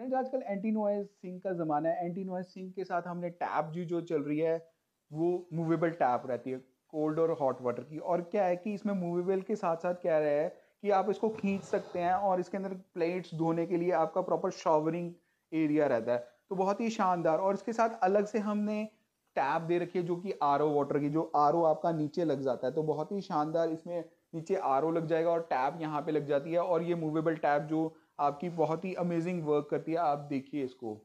friends तो आजकल anti noise sink का ज़माना है एंटी नॉइज सिंक के साथ हमने टैप जी जो चल रही है वो मूवेबल टैप रहती है कोल्ड और हॉट वाटर की और क्या है कि इसमें मूवेबल के साथ साथ क्या रहा है कि आप इसको खींच सकते हैं और इसके अंदर प्लेट्स धोने के लिए आपका प्रॉपर शॉवरिंग एरिया रहता है तो बहुत ही शानदार और इसके साथ अलग से हमने टैप दे रखी है जो कि आर वाटर की जो आर आपका नीचे लग जाता है तो बहुत ही शानदार इसमें नीचे आर लग जाएगा और टैप यहाँ पे लग जाती है और ये मूवेबल टैप जो आपकी बहुत ही अमेजिंग वर्क करती है आप देखिए इसको